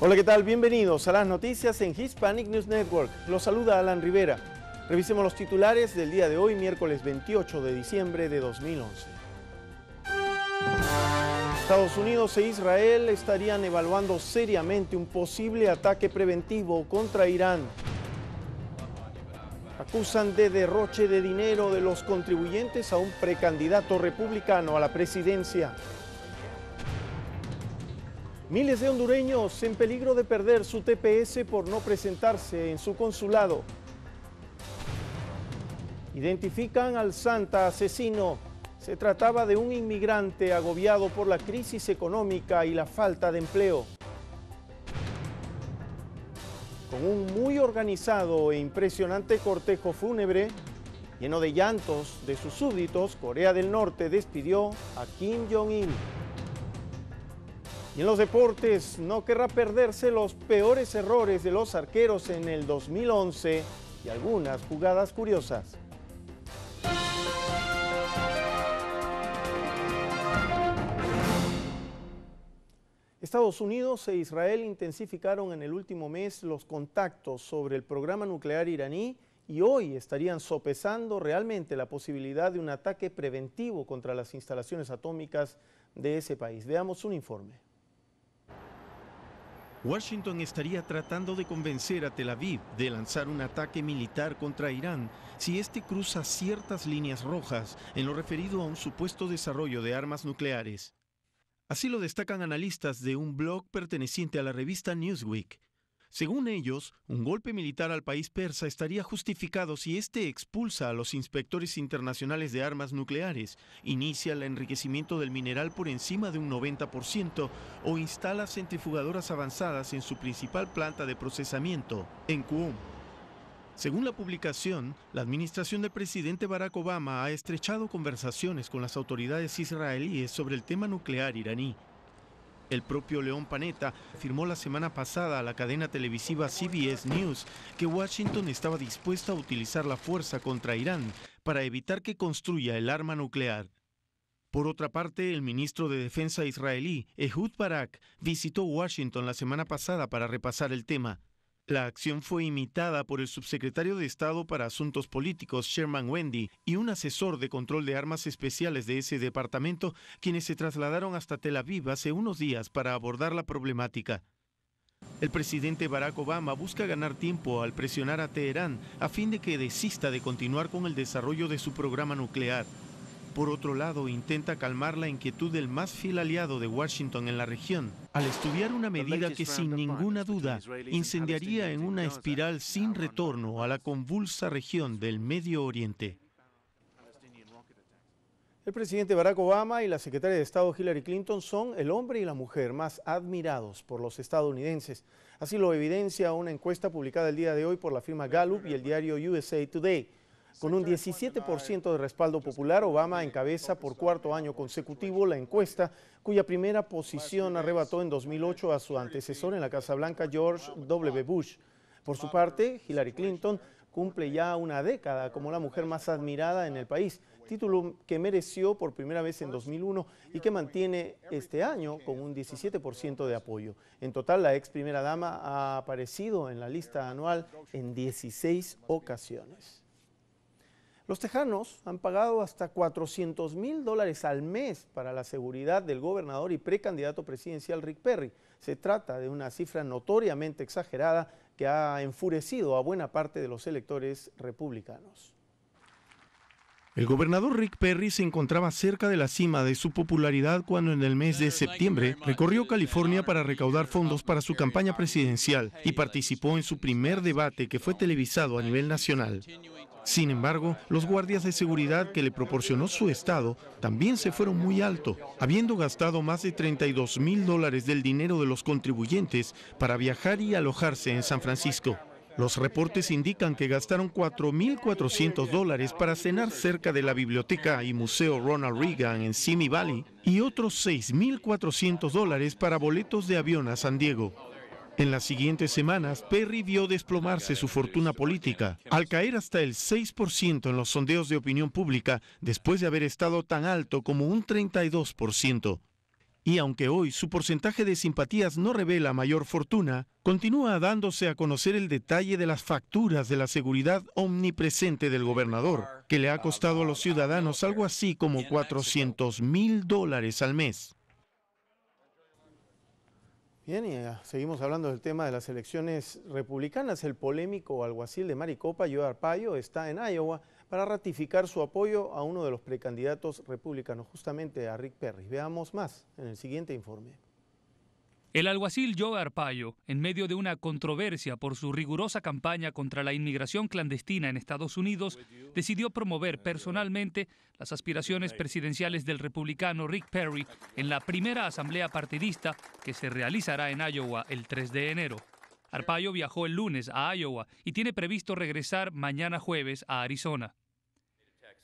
Hola, ¿qué tal? Bienvenidos a las noticias en Hispanic News Network. Los saluda Alan Rivera. Revisemos los titulares del día de hoy, miércoles 28 de diciembre de 2011. Estados Unidos e Israel estarían evaluando seriamente un posible ataque preventivo contra Irán acusan de derroche de dinero de los contribuyentes a un precandidato republicano a la presidencia. Miles de hondureños en peligro de perder su TPS por no presentarse en su consulado. Identifican al Santa asesino. Se trataba de un inmigrante agobiado por la crisis económica y la falta de empleo con un muy organizado e impresionante cortejo fúnebre, lleno de llantos de sus súbditos, Corea del Norte despidió a Kim Jong-il. Y en los deportes no querrá perderse los peores errores de los arqueros en el 2011 y algunas jugadas curiosas. Estados Unidos e Israel intensificaron en el último mes los contactos sobre el programa nuclear iraní y hoy estarían sopesando realmente la posibilidad de un ataque preventivo contra las instalaciones atómicas de ese país. Veamos un informe. Washington estaría tratando de convencer a Tel Aviv de lanzar un ataque militar contra Irán si este cruza ciertas líneas rojas en lo referido a un supuesto desarrollo de armas nucleares. Así lo destacan analistas de un blog perteneciente a la revista Newsweek. Según ellos, un golpe militar al país persa estaría justificado si éste expulsa a los inspectores internacionales de armas nucleares, inicia el enriquecimiento del mineral por encima de un 90% o instala centrifugadoras avanzadas en su principal planta de procesamiento, en Qom. Según la publicación, la administración del presidente Barack Obama ha estrechado conversaciones con las autoridades israelíes sobre el tema nuclear iraní. El propio León Panetta afirmó la semana pasada a la cadena televisiva CBS News que Washington estaba dispuesto a utilizar la fuerza contra Irán para evitar que construya el arma nuclear. Por otra parte, el ministro de Defensa israelí, Ehud Barak, visitó Washington la semana pasada para repasar el tema. La acción fue imitada por el subsecretario de Estado para Asuntos Políticos, Sherman Wendy, y un asesor de control de armas especiales de ese departamento, quienes se trasladaron hasta Tel Aviv hace unos días para abordar la problemática. El presidente Barack Obama busca ganar tiempo al presionar a Teherán a fin de que desista de continuar con el desarrollo de su programa nuclear. Por otro lado, intenta calmar la inquietud del más fiel aliado de Washington en la región, al estudiar una medida que sin ninguna duda incendiaría en una espiral sin retorno a la convulsa región del Medio Oriente. El presidente Barack Obama y la secretaria de Estado Hillary Clinton son el hombre y la mujer más admirados por los estadounidenses. Así lo evidencia una encuesta publicada el día de hoy por la firma Gallup y el diario USA Today. Con un 17% de respaldo popular, Obama encabeza por cuarto año consecutivo la encuesta, cuya primera posición arrebató en 2008 a su antecesor en la Casa Blanca, George W. Bush. Por su parte, Hillary Clinton cumple ya una década como la mujer más admirada en el país, título que mereció por primera vez en 2001 y que mantiene este año con un 17% de apoyo. En total, la ex primera dama ha aparecido en la lista anual en 16 ocasiones. Los tejanos han pagado hasta 400 mil dólares al mes para la seguridad del gobernador y precandidato presidencial Rick Perry. Se trata de una cifra notoriamente exagerada que ha enfurecido a buena parte de los electores republicanos. El gobernador Rick Perry se encontraba cerca de la cima de su popularidad cuando en el mes de septiembre recorrió California para recaudar fondos para su campaña presidencial y participó en su primer debate que fue televisado a nivel nacional. Sin embargo, los guardias de seguridad que le proporcionó su Estado también se fueron muy alto, habiendo gastado más de 32 mil dólares del dinero de los contribuyentes para viajar y alojarse en San Francisco. Los reportes indican que gastaron 4.400 dólares para cenar cerca de la biblioteca y museo Ronald Reagan en Simi Valley y otros 6.400 dólares para boletos de avión a San Diego. En las siguientes semanas, Perry vio desplomarse su fortuna política, al caer hasta el 6% en los sondeos de opinión pública, después de haber estado tan alto como un 32%. Y aunque hoy su porcentaje de simpatías no revela mayor fortuna, continúa dándose a conocer el detalle de las facturas de la seguridad omnipresente del gobernador, que le ha costado a los ciudadanos algo así como 400 mil dólares al mes. Bien, y ah, seguimos hablando del tema de las elecciones republicanas. El polémico alguacil de Maricopa, Joe Arpaio, está en Iowa para ratificar su apoyo a uno de los precandidatos republicanos, justamente a Rick Perry. Veamos más en el siguiente informe. El alguacil Joe Arpaio, en medio de una controversia por su rigurosa campaña contra la inmigración clandestina en Estados Unidos, decidió promover personalmente las aspiraciones presidenciales del republicano Rick Perry en la primera asamblea partidista que se realizará en Iowa el 3 de enero. Arpaio viajó el lunes a Iowa y tiene previsto regresar mañana jueves a Arizona.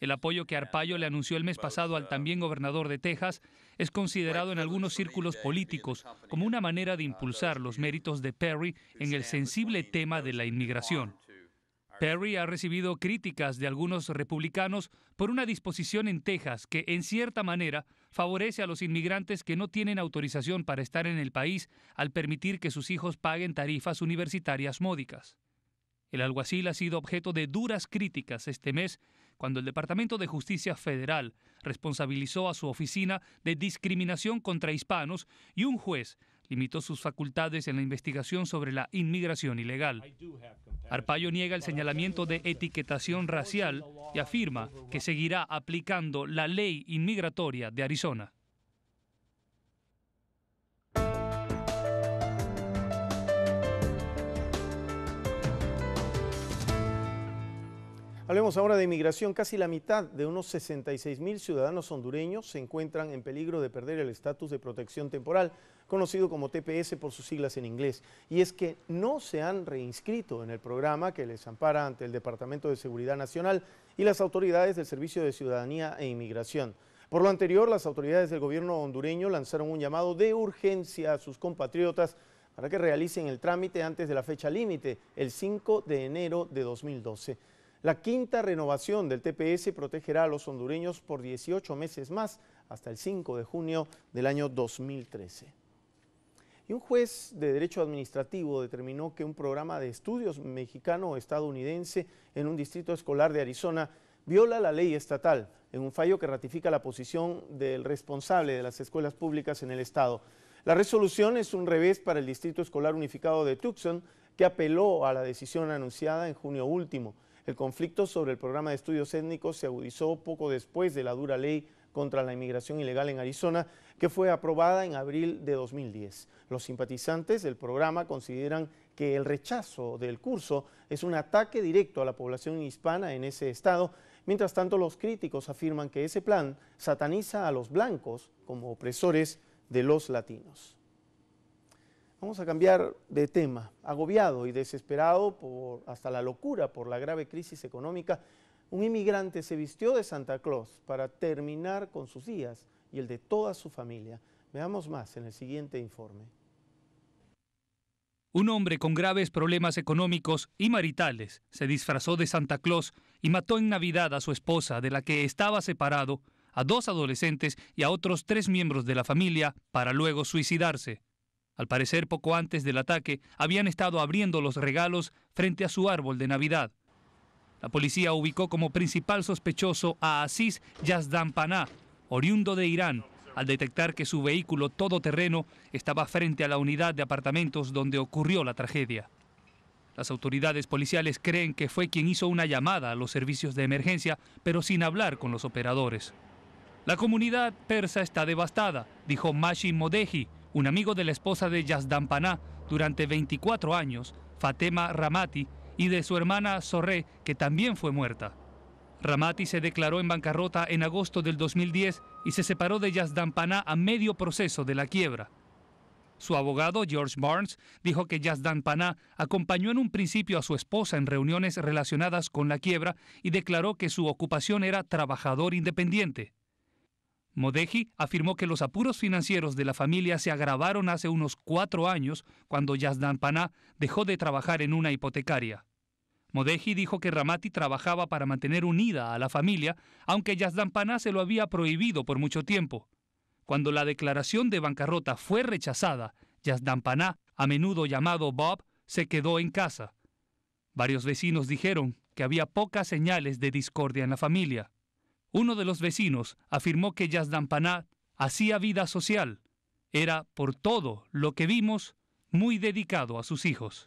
El apoyo que Arpaio le anunció el mes pasado al también gobernador de Texas es considerado en algunos círculos políticos como una manera de impulsar los méritos de Perry en el sensible tema de la inmigración. Perry ha recibido críticas de algunos republicanos por una disposición en Texas que, en cierta manera, favorece a los inmigrantes que no tienen autorización para estar en el país al permitir que sus hijos paguen tarifas universitarias módicas. El alguacil ha sido objeto de duras críticas este mes cuando el Departamento de Justicia Federal responsabilizó a su oficina de discriminación contra hispanos y un juez limitó sus facultades en la investigación sobre la inmigración ilegal. Arpaio niega el señalamiento de etiquetación racial y afirma que seguirá aplicando la ley inmigratoria de Arizona. Hablemos ahora de inmigración. Casi la mitad de unos 66 mil ciudadanos hondureños se encuentran en peligro de perder el estatus de protección temporal, conocido como TPS por sus siglas en inglés. Y es que no se han reinscrito en el programa que les ampara ante el Departamento de Seguridad Nacional y las autoridades del Servicio de Ciudadanía e Inmigración. Por lo anterior, las autoridades del gobierno hondureño lanzaron un llamado de urgencia a sus compatriotas para que realicen el trámite antes de la fecha límite, el 5 de enero de 2012. La quinta renovación del TPS protegerá a los hondureños por 18 meses más, hasta el 5 de junio del año 2013. Y un juez de derecho administrativo determinó que un programa de estudios mexicano-estadounidense o en un distrito escolar de Arizona viola la ley estatal en un fallo que ratifica la posición del responsable de las escuelas públicas en el estado. La resolución es un revés para el Distrito Escolar Unificado de Tucson, que apeló a la decisión anunciada en junio último. El conflicto sobre el programa de estudios étnicos se agudizó poco después de la dura ley contra la inmigración ilegal en Arizona, que fue aprobada en abril de 2010. Los simpatizantes del programa consideran que el rechazo del curso es un ataque directo a la población hispana en ese estado. Mientras tanto, los críticos afirman que ese plan sataniza a los blancos como opresores de los latinos. Vamos a cambiar de tema. Agobiado y desesperado por, hasta la locura por la grave crisis económica, un inmigrante se vistió de Santa Claus para terminar con sus días y el de toda su familia. Veamos más en el siguiente informe. Un hombre con graves problemas económicos y maritales se disfrazó de Santa Claus y mató en Navidad a su esposa, de la que estaba separado, a dos adolescentes y a otros tres miembros de la familia, para luego suicidarse. Al parecer, poco antes del ataque, habían estado abriendo los regalos frente a su árbol de Navidad. La policía ubicó como principal sospechoso a Asís Yazdanpanah, oriundo de Irán, al detectar que su vehículo todoterreno estaba frente a la unidad de apartamentos donde ocurrió la tragedia. Las autoridades policiales creen que fue quien hizo una llamada a los servicios de emergencia, pero sin hablar con los operadores. La comunidad persa está devastada, dijo Mashi Modehi, un amigo de la esposa de Paná durante 24 años, Fatema Ramati, y de su hermana Sorré, que también fue muerta. Ramati se declaró en bancarrota en agosto del 2010 y se separó de Paná a medio proceso de la quiebra. Su abogado, George Barnes, dijo que Paná acompañó en un principio a su esposa en reuniones relacionadas con la quiebra y declaró que su ocupación era trabajador independiente. Modeji afirmó que los apuros financieros de la familia se agravaron hace unos cuatro años cuando Yazdan dejó de trabajar en una hipotecaria. Modeji dijo que Ramati trabajaba para mantener unida a la familia, aunque Yazdan se lo había prohibido por mucho tiempo. Cuando la declaración de bancarrota fue rechazada, Yazdan a menudo llamado Bob, se quedó en casa. Varios vecinos dijeron que había pocas señales de discordia en la familia. Uno de los vecinos afirmó que Yasdampaná hacía vida social. Era, por todo lo que vimos, muy dedicado a sus hijos.